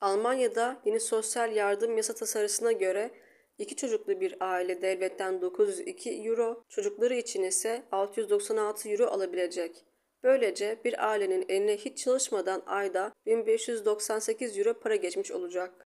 Almanya'da yeni sosyal yardım yasa tasarısına göre iki çocuklu bir aile devletten 902 euro, çocukları için ise 696 euro alabilecek. Böylece bir ailenin eline hiç çalışmadan ayda 1598 euro para geçmiş olacak.